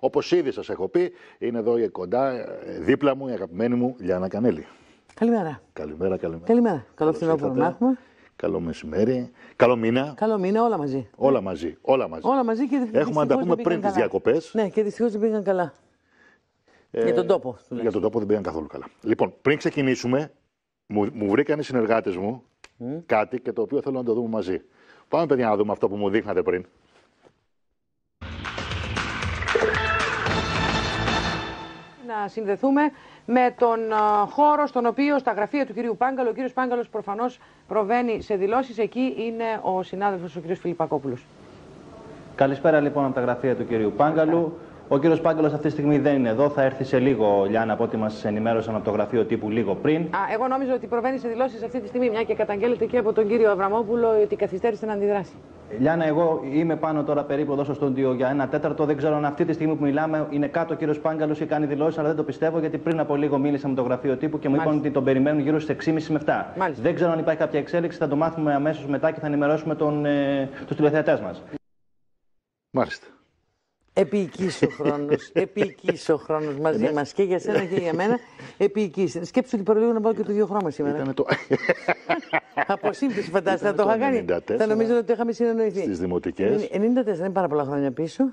Όπως ήδη σας έχω πει, είναι εδώ κοντά, ε, δίπλα μου η αγαπημένη μου Λιάννα Κανέλη. Καλημέρα. Καλημέρα, καλημέρα. Καλημέρα. Καλό φθινόπωρο να έχουμε. Καλό μεσημέρι. Καλό μήνα. Καλό μήνα, όλα μαζί. Όλα μαζί. Όλα μαζί. Όλα μαζί και Έχουμε να τα πούμε πριν τις διακοπές. Ναι, και δυστυχώς δεν πήγαν καλά. Ε, για τον τόπο. Τουλάχιστον. Για τον τόπο δεν πήγαν καθόλου καλά. Λοιπόν, πριν ξεκινήσουμε, μου, μου βρήκαν οι συνεργάτες μου mm. κάτι και το οποίο θέλω να το δούμε μαζί. Πάμε, παιδιά, να δούμε αυτό που μου δείχνατε πριν. να συνδεθούμε με τον ε, χώρο στον οποίο στα γραφεία του κυρίου Πάγκαλο, ο κύριος Πάγκαλος προφανώς προβαίνει σε δηλώσεις, εκεί είναι ο συνάδελφος ο κύριος Φιλιππακόπουλος. Καλησπέρα λοιπόν από τα γραφεία του κυρίου Πάγκαλου. Ο κύριος Πάγκαλος αυτή τη στιγμή δεν είναι εδώ. Θα έρθει σε λίγο, Λιάννα, από ό,τι μας ενημέρωσαν από το γραφείο τύπου λίγο πριν. Α, εγώ νόμιζα ότι προβαίνει σε δηλώσεις αυτή τη στιγμή, μια και καταγγέλλεται και από τον κύριο Αβραμόπουλο ότι καθυστέρησε να αντιδράσει. Λιάννα, εγώ είμαι πάνω τώρα περίπου εδώ στο στούντιο για ένα τέταρτο. Δεν ξέρω αν αυτή τη στιγμή που μιλάμε είναι κάτω ο κύριος Πάγκαλος ή κάνει δηλώσεις, αλλά δεν το πιστεύω γιατί πριν από λίγο μίλησα με το γραφείο τύπου και μου είπαν ότι τον περιμένουν γύρω στις 6.30 με 7. Μάλιστα. Δεν ξέρω αν υπάρχει κάποια εξέλιξη, θα το μάθουμε αμέσως μετά και θα ενημερώσουμε τον, ε, τους τηλεθεατές μας. Μάλιστα. Επίοικησε ο χρόνος. Επίοικησε ο χρόνος μαζί μας και για σένα και για μένα. Επίοικησε. Σκέψτε ότι παρολίγο να πάω και το δύο χρώμα σήμερα. Ήτανε το... Από σύμπτωση φαντάζεσαι, θα το είχα κάνει. Θα νομίζω ότι το είχαμε συνεννοηθεί. Στις δημοτικές. 94, δεν είναι πάρα πολλά χρόνια πίσω.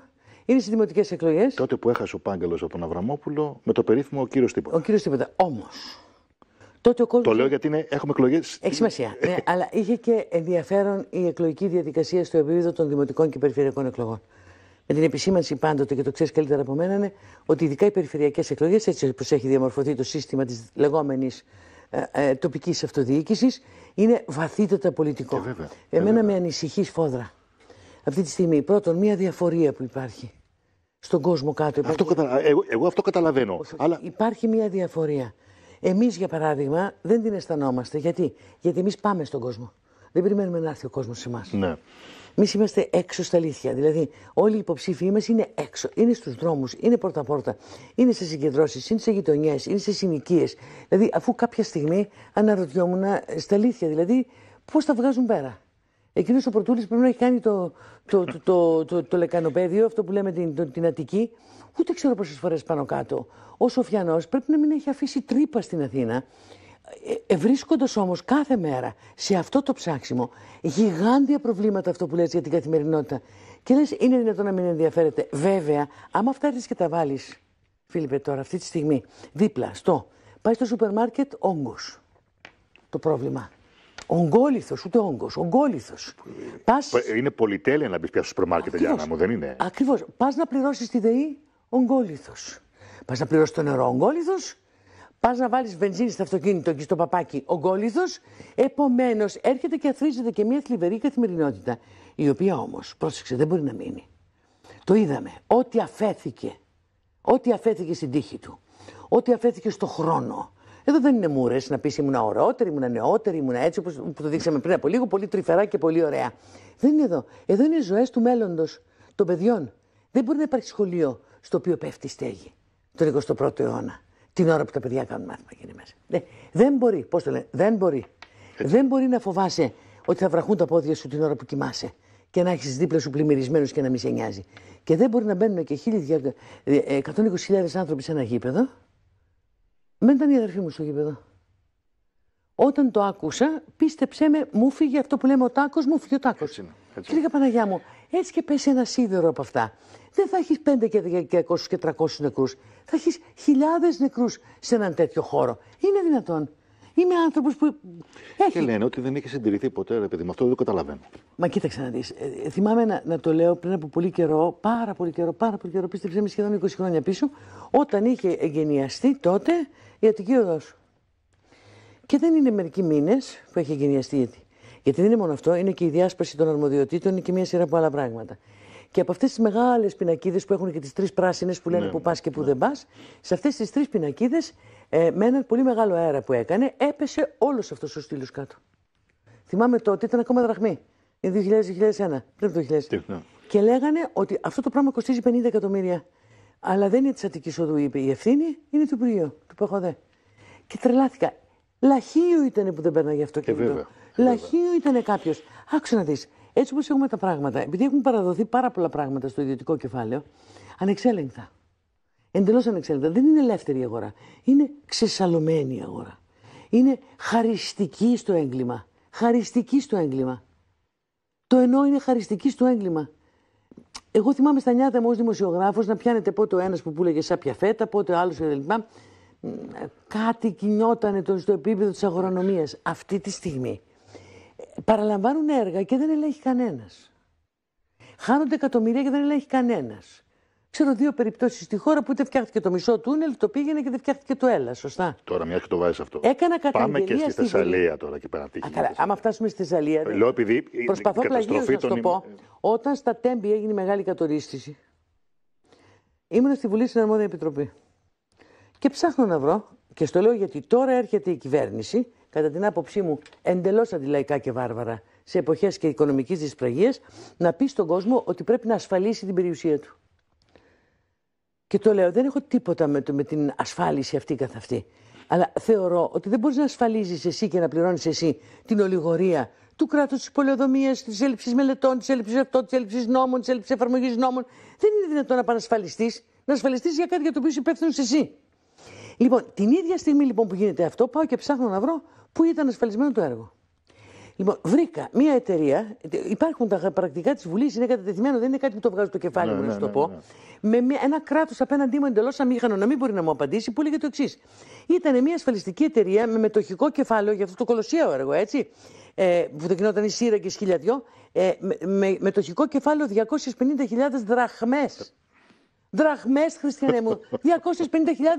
Είναι στις δημοτικές εκλογές. Τότε που έχασε ο Πάγκαλος από τον Αβραμόπουλο με το περίφημο ο κύριος Τίποτα. Ο κύριος Τίποτα. Όμως. Τότε ο κόσμος... Το λέω γιατί είναι, έχουμε εκλογές. Έχει σημασία. ναι, αλλά είχε και ενδιαφέρον η εκλογική διαδικασία στο επίπεδο των δημοτικών και περιφερειακών εκλογών με την επισήμανση πάντοτε και το ξέρεις καλύτερα από μένα είναι ότι ειδικά οι περιφερειακές εκλογές, έτσι όπως έχει διαμορφωθεί το σύστημα της λεγόμενης ε, ε, τοπικής αυτοδιοίκησης, είναι βαθύτατα πολιτικό. Ε, βέβαια, Εμένα με ανησυχεί φόδρα. Αυτή τη στιγμή, πρώτον, μια διαφορία που υπάρχει στον κόσμο κάτω. κατα... Ε, εγώ, αυτό καταλαβαίνω. αλλά... Υπάρχει μια διαφορία. Εμείς, για παράδειγμα, δεν την αισθανόμαστε. Γιατί, Γιατί εμείς πάμε στον κόσμο. Δεν περιμένουμε να έρθει ο κόσμος σε εμάς. Ναι. Εμείς είμαστε έξω στα αλήθεια. Δηλαδή, όλοι οι υποψήφοι μας είναι έξω. Είναι στους δρόμους, είναι πόρτα-πόρτα, είναι σε συγκεντρώσεις, είναι σε γειτονιές, είναι σε συνοικίες. Δηλαδή, αφού κάποια στιγμή αναρωτιόμουν ε, στα αλήθεια, δηλαδή, πώς τα βγάζουν πέρα. Εκείνος ο Πορτούλη πρέπει να έχει κάνει το, το, το, το, το, το λεκανοπέδιο, αυτό που λέμε την, το, την Αττική, ούτε ξέρω πόσες φορές πάνω κάτω. Ο Σοφιανός πρέπει να μην έχει αφήσει τρύπα στην Αθήνα. Ε, ε, βρίσκοντας όμως κάθε μέρα σε αυτό το ψάξιμο γιγάντια προβλήματα αυτό που λες για την καθημερινότητα και λες είναι δυνατόν να μην ενδιαφέρεται. Βέβαια, άμα φτάσεις και τα βάλεις, Φίλιππε τώρα αυτή τη στιγμή, δίπλα στο, πάει στο σούπερ μάρκετ όγκος το πρόβλημα. Ογκόλυθο, ούτε όγκος. Ογκόλυθο. Πας... Ε, είναι πολυτέλεια να μπεις πια στο σούπερ μάρκετ, να μου, δεν είναι. Ακριβώς. Πας να πληρώσεις τη ΔΕΗ, ογκόλυθο. Πας να πληρώσεις το νερό, ογκόλυθο. Πας να βάλεις βενζίνη στο αυτοκίνητο και στο παπάκι ογκόλυθο. Επομένως, έρχεται και αθρίζεται και μια θλιβερή καθημερινότητα. Η οποία όμως, πρόσεξε, δεν μπορεί να μείνει. Το είδαμε. Ό,τι αφέθηκε. Ό,τι αφέθηκε στην τύχη του. Ό,τι αφέθηκε στο χρόνο. Εδώ δεν είναι μούρες να πεις ήμουν ωραιότερη, ήμουν νεότερη, ήμουν έτσι όπως το δείξαμε πριν από λίγο, πολύ τρυφερά και πολύ ωραία. Δεν είναι εδώ. Εδώ είναι οι ζωές του μέλλοντος των παιδιών. Δεν μπορεί να υπάρχει σχολείο στο οποίο πέφτει η στέγη τον 21ο αιώνα την ώρα που τα παιδιά κάνουν μάθημα είναι μέσα. Ναι, δεν μπορεί, πώς το λένε, δεν μπορεί. Δεν μπορεί να φοβάσαι ότι θα βραχούν τα πόδια σου την ώρα που κοιμάσαι και να έχεις δίπλα σου πλημμυρισμένους και να μη σε νοιάζει. Και δεν μπορεί να μπαίνουν και 120.000 ε, άνθρωποι σε ένα γήπεδο. Μένταν τα η μου στο γήπεδο. Όταν το άκουσα, πίστεψέ με, μου φύγει αυτό που λέμε ο τάκος, μου φύγει ο τάκος. Και λέγα Παναγιά μου, έτσι και πέσει ένα σίδερο από αυτά. Δεν θα έχεις 5 και 200 και 300 νεκρούς. Θα έχεις χιλιάδες νεκρούς σε έναν τέτοιο χώρο. Είναι δυνατόν. Είμαι άνθρωπος που. Έχει. Και λένε ότι δεν έχει συντηρηθεί ποτέ, ρε παιδί Αυτό δεν καταλαβαίνω. Μα κοίταξε να δεις. Ε, ε, θυμάμαι να, να, το λέω πριν από πολύ καιρό, πάρα πολύ καιρό, πάρα πολύ καιρό, πίστεψε με σχεδόν 20 χρόνια πίσω, όταν είχε εγγενιαστεί τότε η Αττική Οδός. Και δεν είναι μερικοί μήνες που έχει εγκαινιαστεί ήδη. Γιατί δεν είναι μόνο αυτό, είναι και η διάσπαση των αρμοδιοτήτων, και μια σειρά από άλλα πράγματα. Και από αυτές τις μεγάλες πινακίδες που έχουν και τις τρεις πράσινες που λένε ναι, που πας και που ναι. δεν πας, σε αυτές τις τρεις πινακίδες, ε, με έναν πολύ μεγάλο αέρα που έκανε, έπεσε όλος αυτός ο στήλος κάτω. Θυμάμαι τότε ήταν ακόμα δραχμή. Είναι 2000-2001, πριν το 2000. Ναι. Και λέγανε ότι αυτό το πράγμα κοστίζει 50 εκατομμύρια. Αλλά δεν είναι της Αττικής Οδού, είπε η ευθύνη, είναι του Υπουργείου, του Παχοδέ. Και τρελάθηκα. Λαχείο ήταν που δεν παίρναγε αυτό ε, και ε, βέβαια. Λαχείο ήταν κάποιος. Άκουσε να δεις. Έτσι όπως έχουμε τα πράγματα, επειδή έχουν παραδοθεί πάρα πολλά πράγματα στο ιδιωτικό κεφάλαιο, ανεξέλεγκτα. Εντελώς ανεξέλεγκτα. Δεν είναι ελεύθερη η αγορά. Είναι ξεσαλωμένη η αγορά. Είναι χαριστική στο έγκλημα. Χαριστική στο έγκλημα. Το ενώ είναι χαριστική στο έγκλημα. Εγώ θυμάμαι στα νιάτα μου ως δημοσιογράφος να πιάνετε πότε ο ένας που πουλεγε σάπια φέτα, πότε ο άλλος κλπ κάτι κινιότανε στο επίπεδο της αγρονομίας αυτή τη στιγμή. Ε, παραλαμβάνουν έργα και δεν ελέγχει κανένας. Χάνονται εκατομμύρια και δεν ελέγχει κανένας. Ξέρω δύο περιπτώσεις στη χώρα που είτε φτιάχτηκε το μισό τούνελ, το πήγαινε και δεν φτιάχτηκε το έλα. Σωστά. Τώρα, μια και το βάζεις αυτό. Έκανα Πάμε και στη Θεσσαλία τώρα και πέρα. Άμα φτάσουμε στη Θεσσαλία. Ναι. Λέω επειδή. Προσπαθώ να σου το πω. Όταν στα Τέμπη έγινε μεγάλη κατορίστηση, ήμουν στη Βουλή στην Επιτροπή. Και ψάχνω να βρω, και στο λέω γιατί τώρα έρχεται η κυβέρνηση, κατά την άποψή μου εντελώς αντιλαϊκά και βάρβαρα, σε εποχές και οικονομικής δυσπραγίας, να πει στον κόσμο ότι πρέπει να ασφαλίσει την περιουσία του. Και το λέω, δεν έχω τίποτα με, το, με την ασφάλιση αυτή καθ' αυτή. Αλλά θεωρώ ότι δεν μπορείς να ασφαλίζεις εσύ και να πληρώνεις εσύ την ολιγορία του κράτους, της πολεοδομίας, της έλλειψης μελετών, της έλλειψης αυτών, της έλλειψης νόμων, της έλλειψης εφαρμογής νόμων. Δεν είναι δυνατόν να πανασφαλιστείς. να ασφαλιστείς για κάτι για το οποίο είσαι υπεύθυνος εσύ. Λοιπόν, την ίδια στιγμή λοιπόν που γίνεται αυτό, πάω και ψάχνω να βρω πού ήταν ασφαλισμένο το έργο. Λοιπόν, βρήκα μια εταιρεία, υπάρχουν τα πρακτικά της Βουλής, είναι κατατεθειμένο, δεν είναι κάτι που το βγάζω το κεφάλι ναι, μου να ναι, σου ναι, το πω. Ναι, ναι. με ένα κράτος απέναντί μου εντελώς αμήχανο, να μην μπορεί να μου απαντήσει, που έλεγε το εξής. Ήταν μια ασφαλιστική εταιρεία με μετοχικό κεφάλαιο για αυτό το κολοσιαίο έργο, έτσι. Ε, που το γινόταν η Σύρα και η ε, με, με μετοχικό κεφάλαιο 250.000 δραχμές δραχμές, Χριστιανέ μου. 250.000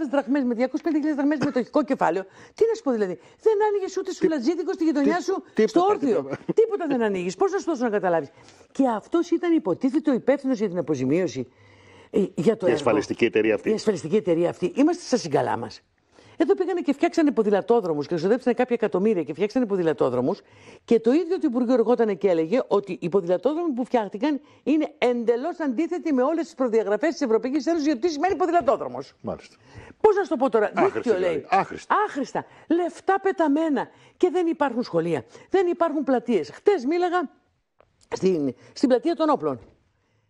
δραχμέ με 250.000 δραχμές με το χικό κεφάλαιο. Τι να σου πω δηλαδή. Δεν άνοιγες ούτε σου λατζίδικο στη γειτονιά σου στο όρθιο. Τίποτα, δεν ανοίγει. Πώς να σου δώσω να καταλάβεις. Και αυτός ήταν υποτίθεται ο υπεύθυνος για την αποζημίωση. Ε, για το η ασφαλιστική εταιρεία αυτή. Η ασφαλιστική εταιρεία αυτή. Είμαστε στα συγκαλά μας. Εδώ πήγανε και φτιάξανε ποδηλατόδρομους και ξοδέψανε κάποια εκατομμύρια και φτιάξανε ποδηλατόδρομους. Και το ίδιο το Υπουργείο εργόταν και έλεγε ότι οι ποδηλατόδρομοι που φτιάχτηκαν είναι εντελώς αντίθετοι με όλες τις προδιαγραφές της Ευρωπαϊκής Ένωσης γιατί τι σημαίνει ποδηλατόδρομος. Μάλιστα. Πώς να σου το πω τώρα, δίκτυο δηλαδή. λέει. Άχρηστα. Άχρηστα. Λεφτά πεταμένα. Και δεν υπάρχουν σχολεία. Δεν υπάρχουν πλατείες. Χτες μίλαγα στην, στην πλατεία των όπλων.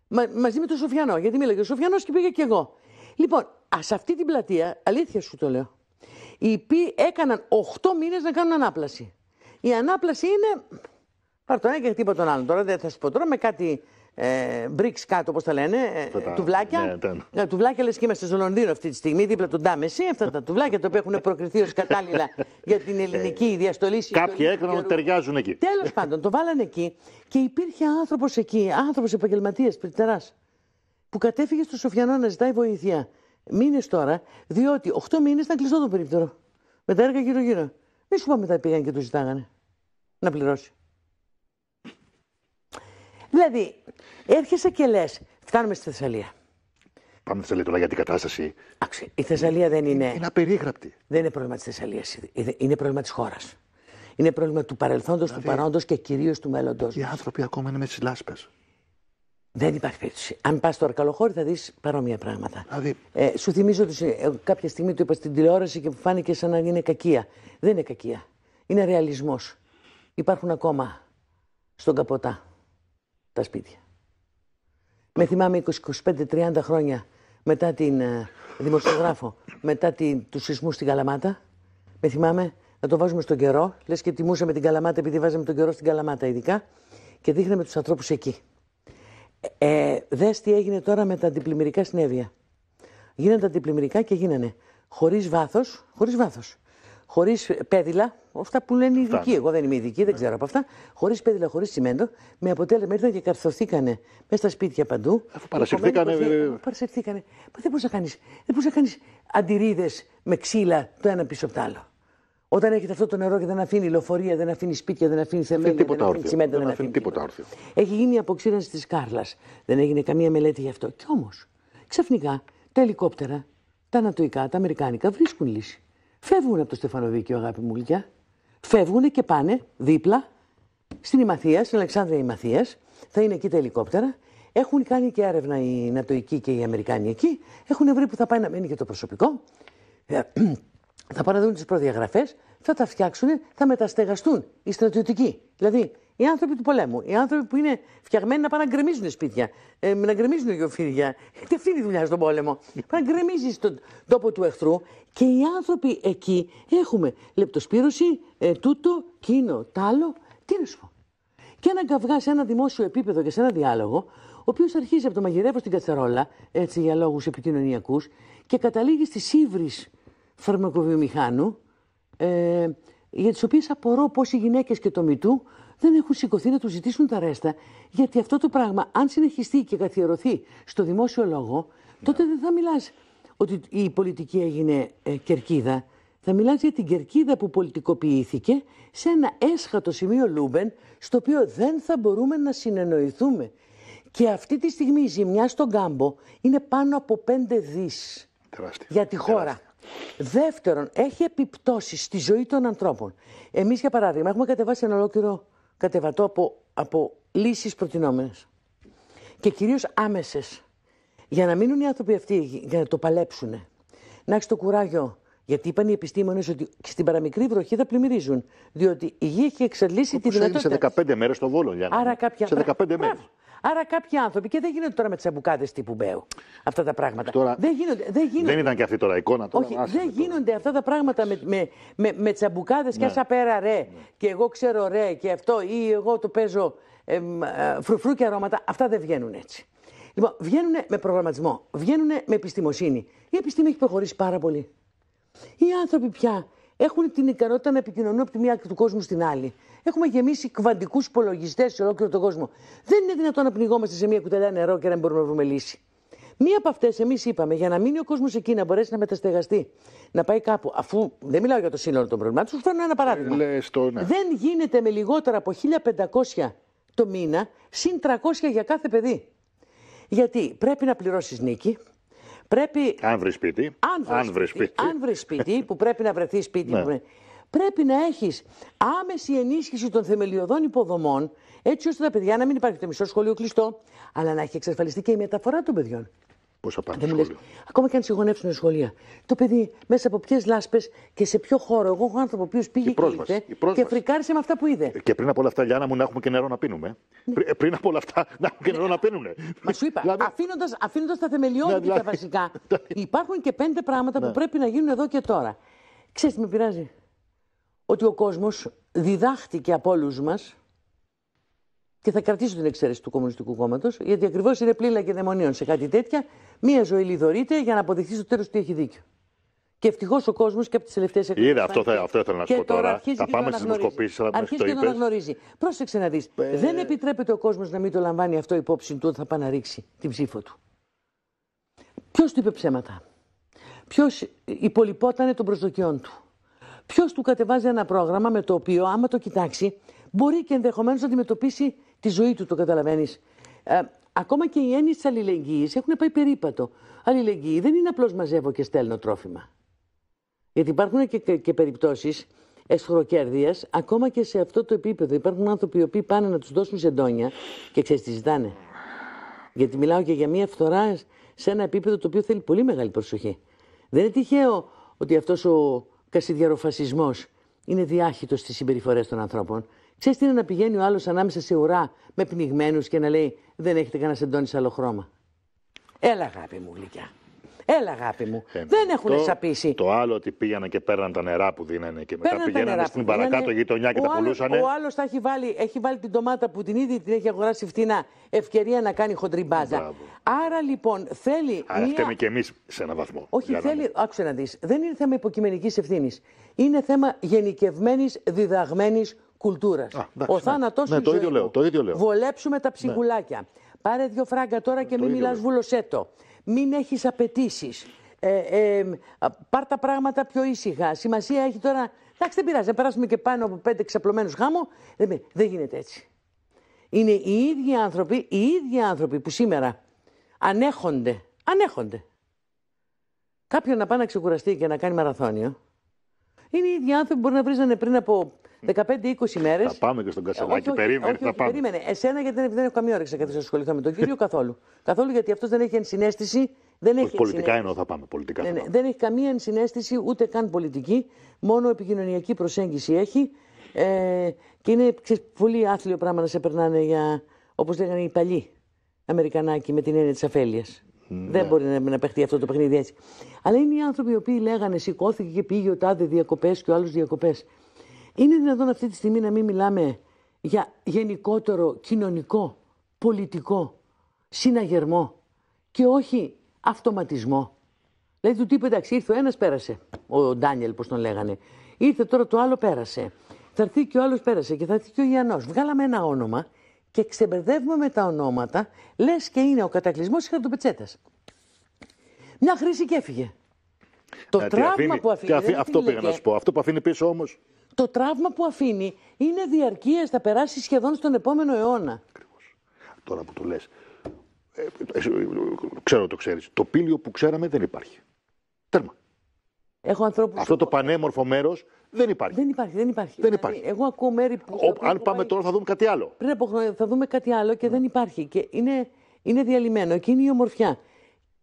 Μα, μαζί με τον Σοφιανό. Γιατί μίλαγε ο Σοφιανός και πήγα και εγώ. Λοιπόν, ας αυτή την πλατεία, αλήθεια σου το λέω οι οποίοι έκαναν 8 μήνες να κάνουν ανάπλαση. Η ανάπλαση είναι, πάρ' το ένα και τίποτα τον άλλον. Τώρα δεν θα σου πω τώρα με κάτι ε, bricks κάτω, όπως τα λένε, ε, τουβλάκια. Ναι, τα ε, τουβλάκια λες και είμαστε στο Λονδίνο αυτή τη στιγμή, δίπλα του Ντάμεση. Αυτά τα τουβλάκια τα οποία έχουν προκριθεί ως κατάλληλα για την ελληνική ε, διαστολή. Κάποιοι έκαναν ότι ταιριάζουν εκεί. Τέλος πάντων, το βάλανε εκεί και υπήρχε άνθρωπος εκεί, άνθρωπος επαγγελματίας, πλητεράς, που κατέφυγε στο Σοφιανό να ζητάει βοήθεια μήνες τώρα, διότι 8 μήνες ήταν κλειστό το περίπτερο. Με τα έργα γύρω-γύρω. Μη σου πω μετά πήγαν και του ζητάγανε να πληρώσει. Δηλαδή, έρχεσαι και λες, φτάνουμε στη Θεσσαλία. Πάμε στη Θεσσαλία τώρα για την κατάσταση. Άξι, η Θεσσαλία δεν είναι. Είναι απερίγραπτη. Δεν είναι πρόβλημα της Θεσσαλίας. Είναι πρόβλημα της χώρας. Είναι πρόβλημα του παρελθόντος, του δηλαδή- παρόντος και κυρίως του μέλλοντος. Οι άνθρωποι ακόμα είναι με τις λάσπες. Δεν υπάρχει περίπτωση. Αν πας στο αρκαλοχώρι θα δεις παρόμοια πράγματα. Δηλαδή... Ε, σου θυμίζω ότι ε, κάποια στιγμή το είπα στην τηλεόραση και μου φάνηκε σαν να είναι κακία. Δεν είναι κακία. Είναι ρεαλισμός. Υπάρχουν ακόμα στον καποτά τα σπίτια. Με θυμαμαι 20-25-30 χρόνια μετά την ε, δημοσιογράφο, μετά την, τους στην Καλαμάτα. Με θυμάμαι να το βάζουμε στον καιρό. Λες και τιμούσαμε την Καλαμάτα επειδή βάζαμε τον καιρό στην Καλαμάτα ειδικά. Και δείχναμε τους ανθρώπους εκεί. Ε, δες τι έγινε τώρα με τα αντιπλημμυρικά συνέβεια. Γίνανε τα αντιπλημμυρικά και γίνανε χωρίς βάθος, χωρίς βάθος, χωρίς πέδιλα, αυτά που λένε οι ειδικοί, εγώ δεν είμαι ειδική, δεν ναι. ξέρω από αυτά, χωρίς πέδιλα, χωρίς τσιμέντο, με αποτέλεσμα ήρθαν και καρθωθήκανε μέσα στα σπίτια παντού. Αφού παρασυρθήκανε. Αφού παρασυρθήκανε. δεν μπορούσε να κάνεις, αντιρρίδες με ξύλα το ένα πίσω από το άλλο. Όταν έχετε αυτό το νερό και δεν αφήνει λεωφορεία, δεν αφήνει σπίτια, δεν αφήνει θεμέλια, δεν αφήνει τσιμέντα, δεν, αφήνει τίποτα όρθιο. Έχει γίνει η αποξήρανση της Κάρλας. Δεν έγινε καμία μελέτη γι' αυτό. Κι όμως, ξαφνικά τα ελικόπτερα, τα ανατοϊκά, τα αμερικάνικα βρίσκουν λύση. Φεύγουν από το Στεφανοδίκιο, αγάπη μου γλυκιά. Φεύγουν και πάνε δίπλα στην Ημαθία, στην Αλεξάνδρεια Ημαθία. Θα είναι εκεί τα ελικόπτερα. Έχουν κάνει και έρευνα οι Νατοικοί και οι Αμερικάνοι εκεί. Έχουν βρει που θα πάει να μένει και το προσωπικό. Ε, θα πάνε να δουν τις προδιαγραφές, θα τα φτιάξουν, θα μεταστεγαστούν οι στρατιωτικοί. Δηλαδή, οι άνθρωποι του πολέμου, οι άνθρωποι που είναι φτιαγμένοι να πάνε να γκρεμίζουν σπίτια, ε, να γκρεμίζουν γεωφύρια. Τι αυτή είναι η δουλειά στον πόλεμο. Πάνε να γκρεμίζεις τον τόπο του εχθρού και οι άνθρωποι εκεί έχουμε λεπτοσπήρωση, ε, τούτο, κίνο, τάλο. Τι να σου πω. Και έναν καυγά σε ένα δημόσιο επίπεδο και σε ένα διάλογο, ο οποίος αρχίζει από το μαγειρεύω στην κατσαρόλα, έτσι για λόγους επικοινωνιακούς, και καταλήγει στη σύβρηση φαρμακοβιομηχάνου, ε, για τις οποίες απορώ πώς οι γυναίκες και το μητού δεν έχουν σηκωθεί να τους ζητήσουν τα ρέστα, γιατί αυτό το πράγμα, αν συνεχιστεί και καθιερωθεί στο δημόσιο λόγο, τότε δεν θα μιλάς ότι η πολιτική έγινε ε, κερκίδα. Θα μιλάς για την κερκίδα που πολιτικοποιήθηκε σε ένα έσχατο σημείο Λούμπεν, στο οποίο δεν θα μπορούμε να συνεννοηθούμε. Και αυτή τη στιγμή η ζημιά στον κάμπο είναι πάνω από 5 δις για τη χώρα. Δεύτερον, έχει επιπτώσεις στη ζωή των ανθρώπων. Εμείς, για παράδειγμα, έχουμε κατεβάσει ένα ολόκληρο κατεβατό από, από λύσεις προτινόμενες. Και κυρίως άμεσες. Για να μείνουν οι άνθρωποι αυτοί, για να το παλέψουν. Να έχεις το κουράγιο. Γιατί είπαν οι επιστήμονες ότι στην παραμικρή βροχή θα πλημμυρίζουν. Διότι η γη έχει εξελίσσει τη δυνατότητα. Σε 15 μέρε το βόλο, Γιάννη. Άρα κάποια. Σε 15 μέρε. Άρα κάποιοι άνθρωποι, και δεν γίνονται τώρα με τις αμπουκάδες τύπου Μπέου αυτά τα πράγματα. Τώρα, δεν, γίνονται, δεν, γίνονται, δεν ήταν και αυτή τώρα η εικόνα. Τώρα, Όχι, δεν τώρα. γίνονται αυτά τα πράγματα με, με, με, με τις αμπουκάδες και ναι. άσα πέρα ρε. Και εγώ ξέρω ρε και αυτό, ή εγώ το παίζω ε, φρουφρού και αρώματα. Αυτά δεν βγαίνουν έτσι. Λοιπόν, βγαίνουν με προγραμματισμό, βγαίνουν με επιστημοσύνη. Η επιστήμη έχει προχωρήσει πάρα πολύ. Οι άνθρωποι πια έχουν την ικανότητα να επικοινωνούν από τη μία του κόσμου στην άλλη. Έχουμε γεμίσει κβαντικούς υπολογιστές σε ολόκληρο τον κόσμο. Δεν είναι δυνατόν να πνιγόμαστε σε μία κουταλιά νερό και να μην μπορούμε να βρούμε λύση. Μία από αυτές, εμείς είπαμε, για να μείνει ο κόσμος εκεί, να μπορέσει να μεταστεγαστεί, να πάει κάπου, αφού δεν μιλάω για το σύνολο των προβλημάτων, σου φέρνω ένα παράδειγμα. Ε, ναι. Δεν γίνεται με λιγότερα από 1500 το μήνα, συν 300 για κάθε παιδί. Γιατί πρέπει να πληρώσεις νίκη, Πρέπει... Αν βρεις σπίτι. Αν βρεις σπίτι, Αν σπίτι, που πρέπει να βρεθεί σπίτι. Ναι. Πρέπει, πρέπει να έχεις άμεση ενίσχυση των θεμελιωδών υποδομών, έτσι ώστε τα παιδιά να μην υπάρχει το μισό σχολείο κλειστό, αλλά να έχει εξασφαλιστεί και η μεταφορά των παιδιών θα Ακόμα και αν συγχωνεύσουν σχολεία. Το παιδί μέσα από ποιες λάσπες και σε ποιο χώρο. Εγώ έχω άνθρωπο που πήγε και, ήρθε και φρικάρισε με αυτά που είδε. Ε, και πριν από όλα αυτά, Λιάννα μου, να έχουμε και νερό να πίνουμε. Ναι. πριν από όλα αυτά, να έχουμε και νερό να πίνουμε. Μα σου είπα, δηλαδή... αφήνοντας τα θεμελιώδη και δηλαδή- τα βασικά, υπάρχουν και πέντε πράγματα που ναι. πρέπει να γίνουν εδώ και τώρα. Ξέρεις τι με πειράζει. Ότι ο κόσμος διδάχτηκε από όλους μας και θα κρατήσω την εξαίρεση του Κομμουνιστικού Κόμματος, γιατί ακριβώς είναι πλήλα και δαιμονίων σε κάτι τέτοια. Μία ζωή λιδωρείται για να αποδειχθεί στο τέλος ότι έχει δίκιο. Και ευτυχώς ο κόσμος και από τις τελευταίες εκλογές. Είδα, αυτό, θα, αυτό ήθελα να σου πω τώρα. Θα πάμε στι δημοσκοπήσει, αλλά αρχίζει και να αναγνωρίζει. Πρόσεξε να δεις. Ε... Δεν επιτρέπεται ο κόσμος να μην το λαμβάνει αυτό υπόψη του ότι θα πάει να ρίξει την ψήφο του. Ποιος του είπε ψέματα. Ποιος υπολοιπότανε των προσδοκιών του. Ποιος του κατεβάζει ένα πρόγραμμα με το οποίο, άμα το κοιτάξει, μπορεί και ενδεχομένως να αντιμετωπίσει στη ζωή του, το καταλαβαίνεις. Ε, ακόμα και οι έννοιες της αλληλεγγύης έχουν πάει περίπατο. Αλληλεγγύη δεν είναι απλώς μαζεύω και στέλνω τρόφιμα. Γιατί υπάρχουν και, και, και περιπτώσεις εσχροκέρδεια, ακόμα και σε αυτό το επίπεδο. Υπάρχουν άνθρωποι οι οποίοι πάνε να τους δώσουν ζεντόνια και ξέρεις τι ζητάνε. Γιατί μιλάω και για μια φθορά σε ένα επίπεδο το οποίο θέλει πολύ μεγάλη προσοχή. Δεν είναι τυχαίο ότι αυτός ο κασιδιαροφασισμό είναι διάχυτος στις συμπεριφορές των ανθρώπων. Ξέρεις τι είναι να πηγαίνει ο άλλος ανάμεσα σε ουρά με πνιγμένους και να λέει δεν έχετε κανένα σεντόνι άλλο χρώμα. Έλα αγάπη μου γλυκιά. Έλα, αγάπη μου. Ε, δεν έχουν το, σαπίσει. Το άλλο ότι πήγαιναν και παίρναν τα νερά που δίνανε και μετά πήγαιναν στην παρακάτω γειτονιά και τα πουλούσαν. Ο άλλος θα έχει βάλει, έχει βάλει την ντομάτα που την ήδη την έχει αγοράσει φτηνά. Ευκαιρία να κάνει χοντρή μπάζα. Άρα λοιπόν θέλει. Άρα ε, μία... φταίμε και εμείς σε έναν βαθμό. Όχι, θέλει. Άκουσε να δεις. Δεν είναι θέμα υποκειμενικής ευθύνης. Είναι θέμα γενικευμένης, διδαγμένης κουλτούρας. Ο θάνατός ναι. ναι, το, ίδιο λέω, το ίδιο λέω. Βολέψουμε τα ναι. ψυχουλάκια. Πάρε δύο φράγκα τώρα ναι, και μην μιλά βουλοσέτο. Μην έχεις απαιτήσεις. Ε, ε, πάρ τα πράγματα πιο ήσυχα. Σημασία έχει τώρα. Εντάξει, δεν πειράζει, να περάσουμε και πάνω από πέντε ξαπλωμένου γάμο. Δεν, δεν γίνεται έτσι. Είναι οι ίδιοι άνθρωποι, οι ίδιοι άνθρωποι που σήμερα ανέχονται, ανέχονται. Κάποιον να πάει να ξεκουραστεί και να κάνει μαραθώνιο. Είναι οι ίδιοι άνθρωποι που μπορεί να βρίζανε πριν από 15-20 μέρες. Θα πάμε και στον Κασελάκη, περίμενε. περίμενε. Εσένα γιατί δεν, έχω καμία όρεξη να ασχοληθώ με τον κύριο καθόλου. καθόλου γιατί αυτός δεν έχει ενσυναίσθηση. Δεν έχει πολιτικά εννοώ θα πάμε. Πολιτικά ναι, Θα ναι, πάμε. Δεν έχει καμία ενσυναίσθηση ούτε καν πολιτική. Μόνο επικοινωνιακή προσέγγιση έχει. Ε, και είναι ξέρεις, πολύ άθλιο πράγμα να σε περνάνε για, όπως λέγανε οι παλιοί Αμερικανάκοι, με την έννοια της αφέλειας. Ναι. Δεν μπορεί να, να αυτό το παιχνίδι έτσι. Αλλά είναι οι άνθρωποι οι οποίοι λέγανε, σηκώθηκε και πήγε ο τάδε διακοπές και ο άλλος διακοπές. Είναι δυνατόν αυτή τη στιγμή να μην μιλάμε για γενικότερο κοινωνικό, πολιτικό συναγερμό και όχι αυτοματισμό. Δηλαδή του τύπου εντάξει, ήρθε ο ένας, πέρασε. Ο Ντάνιελ, πώς τον λέγανε. Ήρθε τώρα το άλλο, πέρασε. Θα έρθει και ο άλλος, πέρασε. Και θα έρθει και ο Ιαννό. Βγάλαμε ένα όνομα και ξεμπερδεύουμε με τα ονόματα, λες και είναι ο κατακλυσμός της χαρτοπετσέτας. Μια χρήση και έφυγε. Το ε, τραύμα που αφήνει. Αφή, αυτό πήγα να σου πω. Αυτό που αφήνει πίσω όμως το τραύμα που αφήνει είναι διαρκεία, θα περάσει σχεδόν στον επόμενο αιώνα. Ακριβώς. Τώρα που το λες, ε, ε, ε ξέρω το ξέρεις, το πύλιο που ξέραμε δεν υπάρχει. Τέρμα. Έχω Αυτό το πανέμορφο μέρος δεν υπάρχει. Δεν υπάρχει, δεν υπάρχει. Δεν δηλαδή, υπάρχει. Δηλαδή, εγώ ακούω μέρη που. αν πάμε τώρα θα δούμε κάτι άλλο. Πριν από χρόνια θα δούμε κάτι άλλο και δεν υπάρχει. Και είναι, είναι διαλυμένο. Εκείνη η ομορφιά.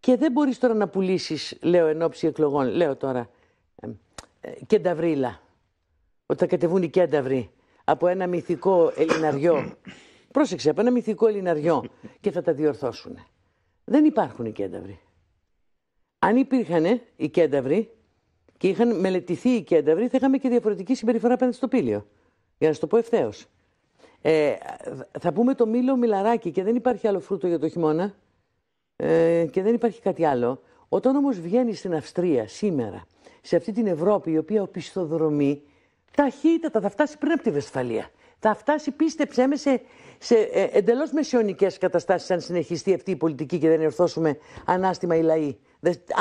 Και δεν μπορείς τώρα να πουλήσεις, λέω εν ώψη εκλογών, λέω τώρα, ε, ε, κενταβρίλα ότι θα κατεβούν οι κένταυροι από ένα μυθικό ελληναριό. Πρόσεξε, από ένα μυθικό ελληναριό και θα τα διορθώσουν. Δεν υπάρχουν οι κένταυροι. Αν υπήρχαν οι κένταυροι και είχαν μελετηθεί οι κένταυροι, θα είχαμε και διαφορετική συμπεριφορά απέναντι στο πύλιο. Για να σου το πω ευθέως. Ε, θα πούμε το μήλο μιλαράκι και δεν υπάρχει άλλο φρούτο για το χειμώνα ε, και δεν υπάρχει κάτι άλλο. Όταν όμως βγαίνει στην Αυστρία σήμερα, σε αυτή την Ευρώπη η οποία οπισθοδρομεί ταχύτητα, θα φτάσει πριν από τη Βεσφαλία. Θα φτάσει, πίστεψέ με, σε, σε ε, εντελώς μεσαιωνικές καταστάσεις, αν συνεχιστεί αυτή η πολιτική και δεν ορθώσουμε ανάστημα οι λαοί.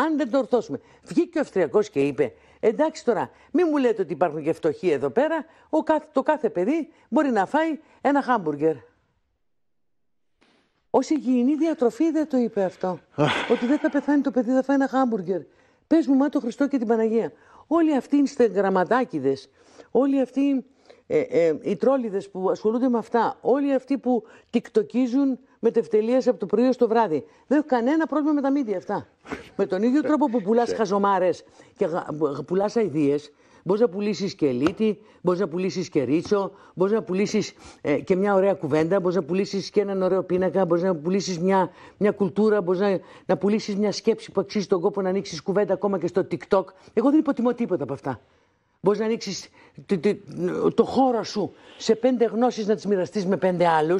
Αν δεν το ορθώσουμε. Βγήκε ο Αυστριακός και είπε: Εντάξει τώρα, μην μου λέτε ότι υπάρχουν και φτωχοί εδώ πέρα. Ο, το κάθε παιδί μπορεί να φάει ένα χάμπουργκερ. Ως υγιεινή διατροφή δεν το είπε αυτό. ότι δεν θα πεθάνει το παιδί, θα φάει ένα χάμπουργκερ. Πες μου, μα το Χριστό και την Παναγία. Όλοι αυτοί είναι στεγγραμματάκιδε όλοι αυτοί ε, ε, οι τρόλιδες που ασχολούνται με αυτά, όλοι αυτοί που τικτοκίζουν με τευτελεία από το πρωί στο βράδυ. Δεν έχω κανένα πρόβλημα με τα μίδια αυτά. με τον ίδιο τρόπο που πουλάς χαζομάρες και πουλά αειδίε, μπορείς να πουλήσεις και λίτη, μπορείς να πουλήσεις και ρίτσο, μπορείς να πουλήσεις ε, και μια ωραία κουβέντα, μπορείς να πουλήσεις και έναν ωραίο πίνακα, μπορείς να πουλήσεις μια, μια κουλτούρα, μπορείς να, να πουλήσεις μια σκέψη που αξίζει τον κόπο να ανοίξεις κουβέντα ακόμα και στο TikTok. Εγώ δεν υποτιμώ τίποτα από αυτά. Μπορείς να ανοίξει το χώρο σου σε πέντε γνώσεις να τις μοιραστείς με πέντε άλλους.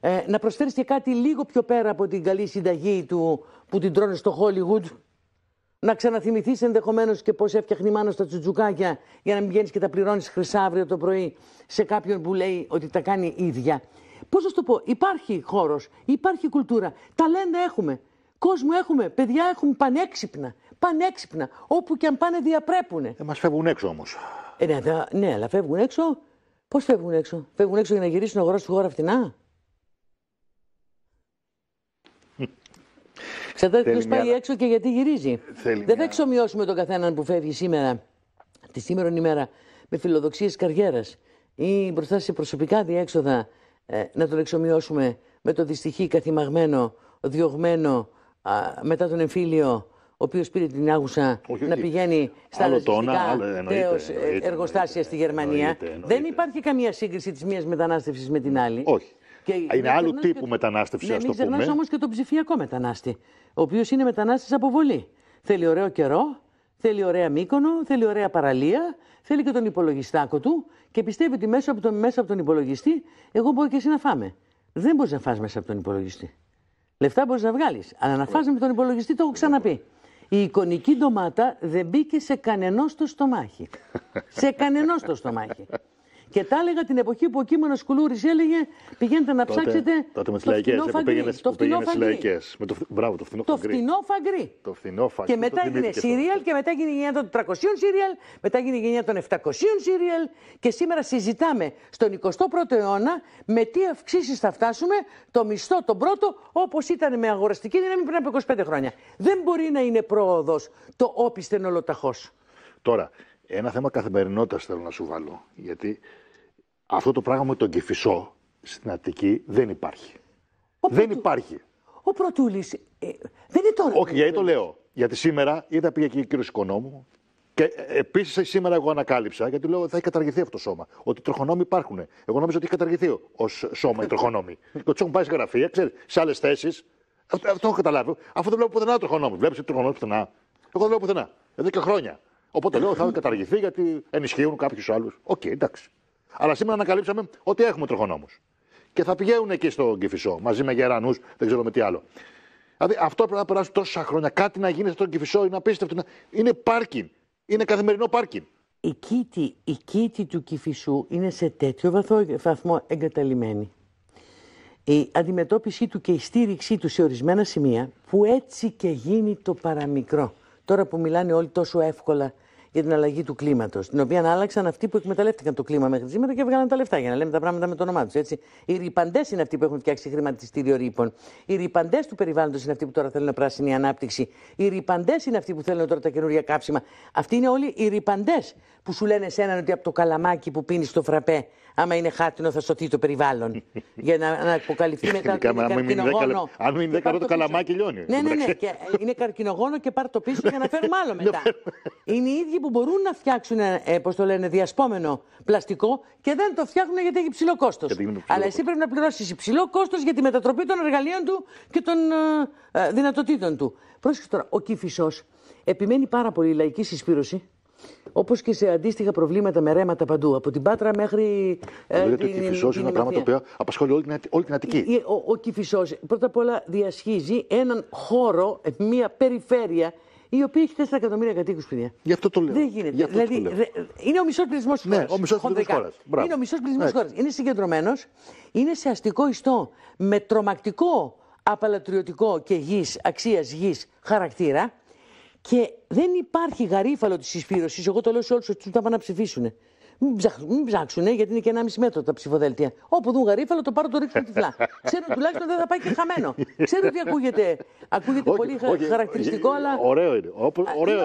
Ε, να προσφέρει και κάτι λίγο πιο πέρα από την καλή συνταγή του που την τρώνε στο Hollywood. Να ξαναθυμηθείς ενδεχομένως και πώς έφτιαχνε η μάνα στα τσουτσουκάκια για να μην βγαίνεις και τα πληρώνεις χρυσά το πρωί σε κάποιον που λέει ότι τα κάνει ίδια. Πώς να σου το πω, υπάρχει χώρος, υπάρχει κουλτούρα. Ταλέντα έχουμε. Κόσμο έχουμε, παιδιά έχουν πανέξυπνα. Πανέξυπνα. Όπου και αν πάνε διαπρέπουνε. Ε, μας φεύγουν έξω όμως. Ε, ναι, ναι, αλλά φεύγουν έξω. Πώς φεύγουν έξω, Φεύγουν έξω για να γυρίσουν αγορά στη χώρα φτηνά. Ξέρετε ποιο πάει έξω και γιατί γυρίζει. Θέλει Δεν θα εξομοιώσουμε τον καθέναν που φεύγει σήμερα, τη σήμερα ημέρα, με φιλοδοξίες καριέρας ή μπροστά σε προσωπικά διέξοδα, ε, να τον εξομοιώσουμε με το δυστυχή καθημαγμένο, διωγμένο, μετά τον εμφύλιο ο οποίος πήρε την άγουσα όχι, να όχι. πηγαίνει στα λατινικά ε, εργοστάσια στη Γερμανία. Δεν υπάρχει καμία σύγκριση της μίας μετανάστευσης με την άλλη. Όχι. Και είναι άλλου τύπου και... μετανάστευση, ναι, ας το πούμε. όμως και τον ψηφιακό μετανάστη, ο οποίος είναι μετανάστης από βολή. Θέλει ωραίο καιρό, θέλει ωραία μήκονο, θέλει ωραία παραλία, θέλει και τον υπολογιστάκο του και πιστεύει ότι μέσα από τον, μέσα από τον υπολογιστή εγώ μπορώ και εσύ να φάμε. Δεν μπορείς να φας μέσα από τον υπολογιστή. Λεφτά μπορείς να βγάλεις. Αλλά να φας με τον υπολογιστή, το έχω ξαναπεί. Η εικονική ντομάτα δεν μπήκε σε κανενός το στομάχι. σε κανενός το στομάχι. Και τα έλεγα την εποχή που ο κείμενο Κουλούρης έλεγε πηγαίνετε να ψάξετε. Τότε, με τις λαϊκέ. Το, μπράβο, το φθηνό φαγκρί. Το φθηνό Και μετά έγινε σύριαλ και μετά έγινε η γενιά των 300 σύριαλ. Μετά έγινε η γενιά των 700 σύριαλ. Και σήμερα συζητάμε στον 21ο αιώνα με τι αυξήσεις θα φτάσουμε το μισθό τον πρώτο όπως ήταν με αγοραστική δύναμη πριν από 25 χρόνια. Δεν μπορεί να είναι πρόοδος το όπισθεν ολοταχώς. Τώρα, ένα θέμα καθημερινότητας θέλω να σου βάλω. Γιατί αυτό το πράγμα με τον Κεφισό στην Αττική δεν υπάρχει. Ο δεν πρωτου... υπάρχει. Ο Πρωτούλης. Ε, δεν είναι τώρα. Όχι, γιατί το λέω. Γιατί σήμερα είδα πήγε και ο κύριος Οικονόμου. Και ε, ε, επίσης σήμερα εγώ ανακάλυψα, γιατί λέω θα έχει καταργηθεί αυτό το σώμα. Ότι οι τροχονόμοι υπάρχουν. Εγώ νόμιζα ότι έχει καταργηθεί ως σώμα οι τροχονόμοι. και ότι έχουν πάει σε γραφεία, ξέρεις, σε άλλες θέσεις. Αυτό, ε, αυτό έχω καταλάβει. Αυτό δεν βλέπω πουθενά τροχονόμοι. Βλέπει τροχονόμοι πουθενά. Εγώ δεν βλέπω πουθενά. Εδώ και χρόνια. Οπότε λέω θα καταργηθεί γιατί ενισχύουν κάποιους άλλους. Οκ, okay, εντάξει. Αλλά σήμερα ανακαλύψαμε ότι έχουμε τροχονόμους. Και θα πηγαίνουν εκεί στο Κυφισό μαζί με γερανούς, δεν ξέρω με τι άλλο. Δηλαδή αυτό πρέπει να περάσουν τόσα χρόνια. Κάτι να γίνει στον Κυφισό είναι απίστευτο. Είναι πάρκινγκ. Είναι καθημερινό πάρκινγκ. Η κήτη, η κήτη του κυφισου είναι σε τέτοιο βαθό βαθμό εγκαταλειμμένη. Η αντιμετώπιση του και η στήριξή του σε ορισμένα σημεία που έτσι και γίνει το παραμικρό. Τώρα που μιλάνε όλοι τόσο εύκολα για την αλλαγή του κλίματος, την οποία άλλαξαν αυτοί που εκμεταλλεύτηκαν το κλίμα μέχρι σήμερα και έβγαλαν τα λεφτά για να λέμε τα πράγματα με το όνομά τους. Οι ρηπαντές είναι αυτοί που έχουν φτιάξει χρηματιστήριο ρήπων. Οι ρηπαντές του περιβάλλοντος είναι αυτοί που τώρα θέλουν πράσινη ανάπτυξη. Οι ρηπαντές είναι αυτοί που θέλουν τώρα τα καινούργια κάψιμα. Αυτοί είναι όλοι οι ρηπαντές που σου λένε σέναν ότι από το καλαμάκι που πίνεις στο φραπέ, άμα είναι χάτινο, θα σωθεί το περιβάλλον. για να, να αποκαλυφθεί μετά το καρκινογόνο. Αν μείνει δέκα το καλαμάκι λιώνει. Ναι, ναι, ναι. είναι καρκινογόνο και πάρ το πίσω για να φέρουμε άλλο μετά. είναι οι ίδιοι που μπορούν να φτιάξουν, ένα, ε, πώς το λένε, διασπόμενο πλαστικό και δεν το φτιάχνουν γιατί έχει ψηλό κόστος. Αλλά εσύ πρέπει να πληρώσεις υψηλό κόστος για τη μετατροπή των εργαλείων του και των ε, ε, δυνατοτήτων του. Πρόσεχε τώρα, ο Κύφισος επιμένει πάρα πολύ η λαϊκή συσπήρωση. Όπως και σε αντίστοιχα προβλήματα με ρέματα παντού, από την Πάτρα μέχρι. το την, ο Κυφισό είναι ένα πράγμα το οποίο απασχολεί όλη, όλη την Αττική. Ο, ο, ο Κυφισό πρώτα απ' όλα διασχίζει έναν χώρο, μία περιφέρεια η οποία έχει 4 εκατομμύρια κατοίκους, παιδιά. Γι' αυτό το λέω. Δεν γίνεται. Γι αυτό δηλαδή, το λέω. είναι ο μισός πληθυσμός της χώρα. Είναι ο μισός πληθυσμός ναι. της χώρας. Είναι συγκεντρωμένος, είναι σε αστικό ιστό με τρομακτικό απαλατριωτικό και γης, αξίας γης χαρακτήρα. Και δεν υπάρχει γαρίφαλο της εισπήρωση. Εγώ το λέω σε όλους τους τα πάνε να ψηφίσουν. Μην, ψάξουνε μην ψάξουν, γιατί είναι και 1,5 μέτρο τα ψηφοδέλτια. Όπου δουν γαρίφαλο, το πάρω το ρίξω τυφλά. Ξέρω τουλάχιστον δεν θα πάει και χαμένο. Ξέρω ότι ακούγεται, ακούγεται πολύ χαρακτηριστικό, ε, αλλά. Ε, ωραίο είναι.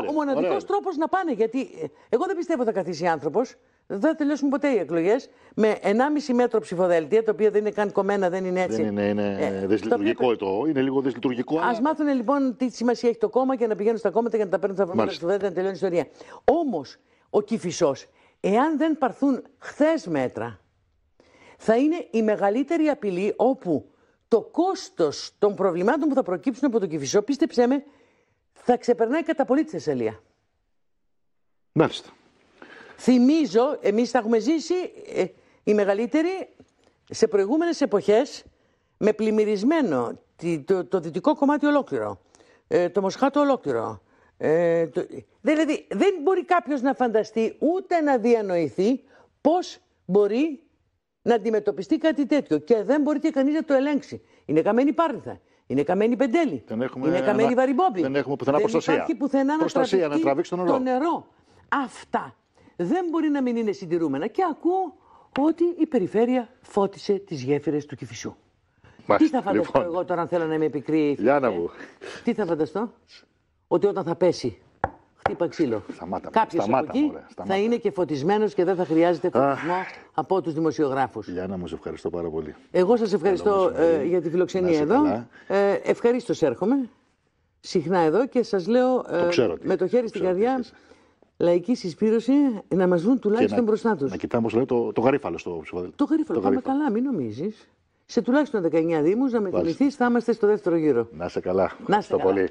ο μοναδικός τρόπος να πάνε. Γιατί ε, εγώ δεν πιστεύω θα καθίσει άνθρωπος. Δεν θα τελειώσουν ποτέ οι εκλογές. Με 1,5 μέτρο ψηφοδέλτια, τα οποία δεν είναι καν κομμένα, δεν είναι έτσι. Δεν είναι, είναι δυσλειτουργικό το... είναι λίγο δυσλειτουργικό. Ας μάθουν λοιπόν τι σημασία έχει το κόμμα και να πηγαίνουν στα κόμματα για να τα παίρνουν τα προβλήματα ψηφοδέλτια να τελειώνει η ιστορία. Όμως ο Κυφισό εάν δεν παρθούν χθες μέτρα, θα είναι η μεγαλύτερη απειλή όπου το κόστος των προβλημάτων που θα προκύψουν από το Κηφισό, πίστεψέ με, θα ξεπερνάει κατά πολύ τη Θεσσαλία. Μάλιστα. Θυμίζω, εμείς θα έχουμε ζήσει ε, οι μεγαλύτεροι σε προηγούμενες εποχές με πλημμυρισμένο το, το, δυτικό κομμάτι ολόκληρο, ε, το Μοσχάτο ολόκληρο, ε, το, δηλαδή δεν μπορεί κάποιος να φανταστεί ούτε να διανοηθεί πώς μπορεί να αντιμετωπιστεί κάτι τέτοιο και δεν μπορεί και κανείς να το ελέγξει. Είναι καμένη πάρνηθα. Είναι καμένη πεντέλη. είναι καμένη ένα... Δεν έχουμε πουθενά δεν προστασία. υπάρχει πουθενά προστασία, να, τραβήξει το νερό. το νερό. Αυτά δεν μπορεί να μην είναι συντηρούμενα. Και ακούω ότι η περιφέρεια φώτισε τις γέφυρες του Κηφισού. Μάλιστα. Τι θα φανταστώ λοιπόν. εγώ τώρα αν θέλω να είμαι επικρή. Ε, τι θα φανταστώ ότι όταν θα πέσει χτύπα ξύλο. Σταμάτα, Κάποιος από εκεί θα είναι και φωτισμένος και δεν θα χρειάζεται φωτισμό από τους δημοσιογράφους. Λιάννα, μου σε ευχαριστώ πάρα πολύ. Εγώ σας ευχαριστώ ε, για τη φιλοξενία εδώ. Ε, ευχαρίστως έρχομαι συχνά εδώ και σας λέω ε, με το χέρι στην καρδιά λαϊκή συσπήρωση να μας δουν τουλάχιστον να, μπροστά τους. Να κοιτάμε, όπως λέει το, το γαρίφαλο στο ψηφοδέλτιο. Το γαρίφαλο. Πάμε καλά, μην νομίζεις. Σε τουλάχιστον 19 Δήμους να με θα είμαστε στο δεύτερο γύρο. Να σε καλά. Να σε πολύ.